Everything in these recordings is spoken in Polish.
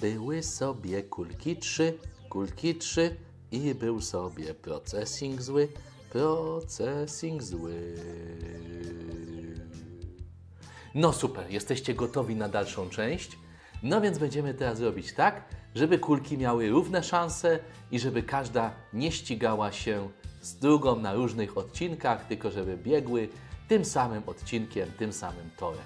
Były sobie kulki trzy, kulki trzy i był sobie processing zły, processing zły. No super, jesteście gotowi na dalszą część? No więc będziemy teraz robić tak, żeby kulki miały równe szanse i żeby każda nie ścigała się z drugą na różnych odcinkach, tylko żeby biegły tym samym odcinkiem, tym samym torem.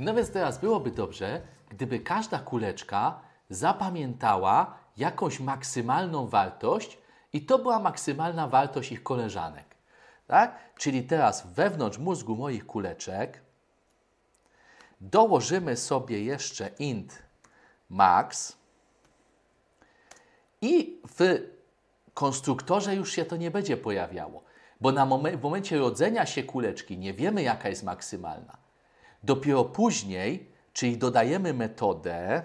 No więc teraz byłoby dobrze, gdyby każda kuleczka zapamiętała jakąś maksymalną wartość i to była maksymalna wartość ich koleżanek. Tak? Czyli teraz wewnątrz mózgu moich kuleczek dołożymy sobie jeszcze int max i w konstruktorze już się to nie będzie pojawiało, bo na mom w momencie rodzenia się kuleczki nie wiemy jaka jest maksymalna. Dopiero później, czyli dodajemy metodę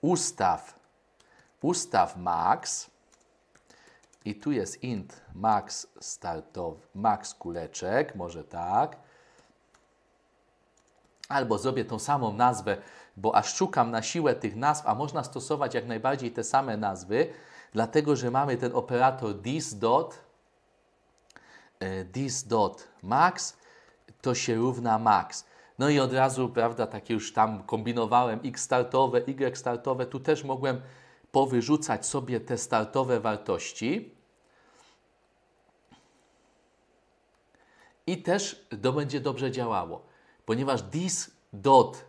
ustaw, ustaw max i tu jest int max startow max kuleczek, może tak. Albo zrobię tą samą nazwę, bo aż szukam na siłę tych nazw, a można stosować jak najbardziej te same nazwy, dlatego że mamy ten operator this dot, this e, dot max to się równa max. No i od razu, prawda, takie już tam kombinowałem x startowe, y startowe, tu też mogłem powyrzucać sobie te startowe wartości. I też to będzie dobrze działało, ponieważ this dot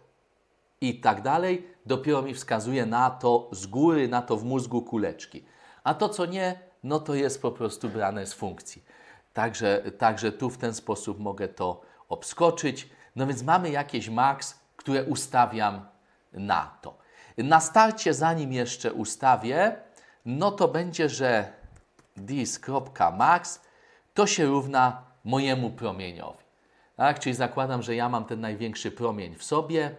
i tak dalej dopiero mi wskazuje na to z góry, na to w mózgu kuleczki. A to, co nie, no to jest po prostu brane z funkcji. Także, także tu w ten sposób mogę to obskoczyć. No więc mamy jakieś max, które ustawiam na to. Na starcie, zanim jeszcze ustawię, no to będzie, że dis.max to się równa mojemu promieniowi. Tak? Czyli zakładam, że ja mam ten największy promień w sobie.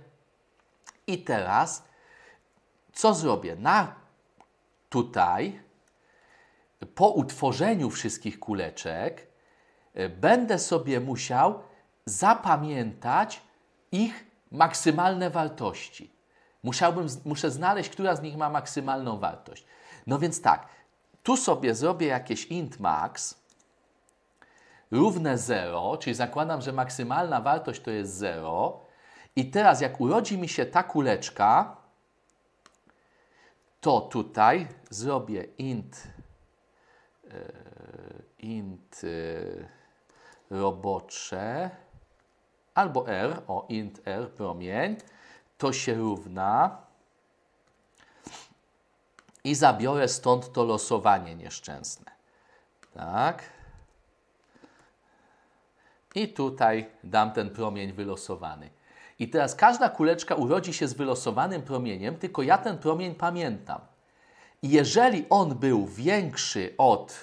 I teraz co zrobię? Na tutaj, po utworzeniu wszystkich kuleczek, e, będę sobie musiał zapamiętać ich maksymalne wartości. Musiałbym, muszę znaleźć, która z nich ma maksymalną wartość. No więc tak, tu sobie zrobię jakieś int max równe 0, czyli zakładam, że maksymalna wartość to jest 0. I teraz jak urodzi mi się ta kuleczka, to tutaj zrobię int, e, int e, robocze albo r, o int r, promień, to się równa i zabiorę stąd to losowanie nieszczęsne. Tak. I tutaj dam ten promień wylosowany. I teraz każda kuleczka urodzi się z wylosowanym promieniem, tylko ja ten promień pamiętam. I jeżeli on był większy od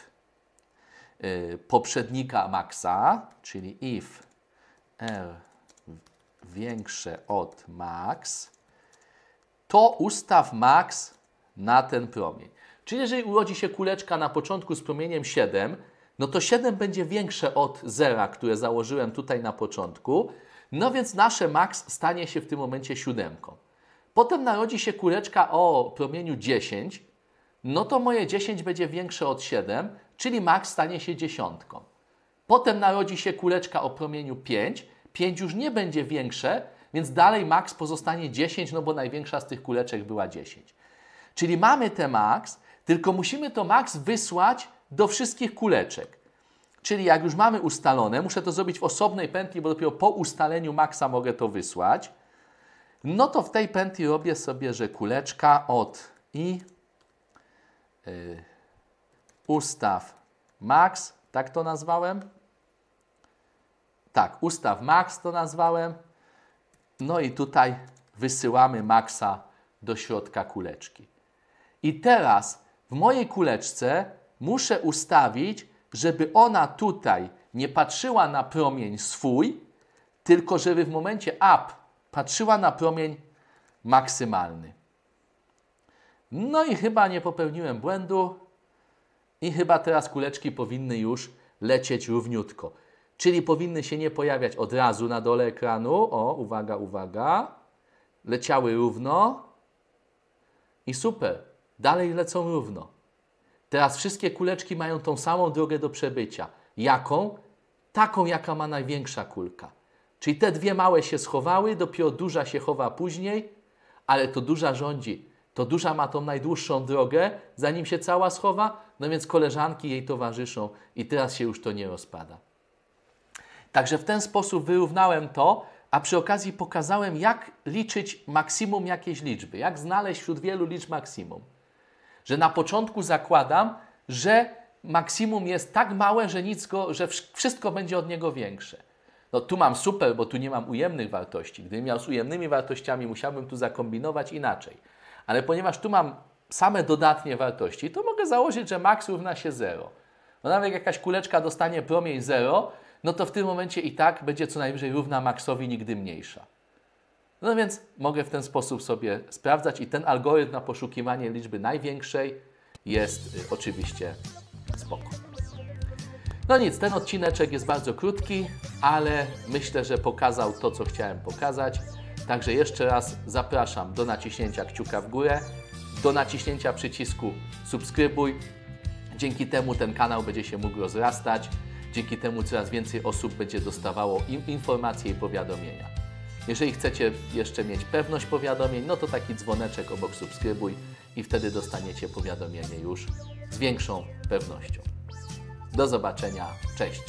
y, poprzednika maksa, czyli if r większe od max, to ustaw max na ten promień. Czyli jeżeli urodzi się kuleczka na początku z promieniem 7, no to 7 będzie większe od zera, które założyłem tutaj na początku, no więc nasze max stanie się w tym momencie siódemką. Potem narodzi się kuleczka o promieniu 10, no to moje 10 będzie większe od 7, czyli max stanie się dziesiątką. Potem narodzi się kuleczka o promieniu 5. 5 już nie będzie większe, więc dalej max pozostanie 10, no bo największa z tych kuleczek była 10. Czyli mamy te max, tylko musimy to max wysłać do wszystkich kuleczek. Czyli jak już mamy ustalone, muszę to zrobić w osobnej pętli, bo dopiero po ustaleniu maksa mogę to wysłać. No to w tej pętli robię sobie, że kuleczka od i y, ustaw max, tak to nazwałem, tak, ustaw max to nazwałem. No i tutaj wysyłamy maksa do środka kuleczki. I teraz w mojej kuleczce muszę ustawić, żeby ona tutaj nie patrzyła na promień swój, tylko żeby w momencie up patrzyła na promień maksymalny. No i chyba nie popełniłem błędu i chyba teraz kuleczki powinny już lecieć równiutko czyli powinny się nie pojawiać od razu na dole ekranu. O, uwaga, uwaga. Leciały równo i super, dalej lecą równo. Teraz wszystkie kuleczki mają tą samą drogę do przebycia. Jaką? Taką, jaka ma największa kulka. Czyli te dwie małe się schowały, dopiero duża się chowa później, ale to duża rządzi. To duża ma tą najdłuższą drogę, zanim się cała schowa, no więc koleżanki jej towarzyszą i teraz się już to nie rozpada. Także w ten sposób wyrównałem to, a przy okazji pokazałem, jak liczyć maksimum jakiejś liczby, jak znaleźć wśród wielu liczb maksimum. Że na początku zakładam, że maksimum jest tak małe, że, nic go, że wszystko będzie od niego większe. No tu mam super, bo tu nie mam ujemnych wartości. Gdybym miał z ujemnymi wartościami, musiałbym tu zakombinować inaczej. Ale ponieważ tu mam same dodatnie wartości, to mogę założyć, że maks równa się 0. No nawet jak jakaś kuleczka dostanie promień 0, no to w tym momencie i tak będzie co najwyżej równa maksowi, nigdy mniejsza. No więc mogę w ten sposób sobie sprawdzać i ten algorytm na poszukiwanie liczby największej jest y, oczywiście spoko. No nic, ten odcineczek jest bardzo krótki, ale myślę, że pokazał to, co chciałem pokazać. Także jeszcze raz zapraszam do naciśnięcia kciuka w górę, do naciśnięcia przycisku subskrybuj. Dzięki temu ten kanał będzie się mógł rozrastać. Dzięki temu coraz więcej osób będzie dostawało im informacje i powiadomienia. Jeżeli chcecie jeszcze mieć pewność powiadomień, no to taki dzwoneczek obok subskrybuj i wtedy dostaniecie powiadomienie już z większą pewnością. Do zobaczenia, cześć!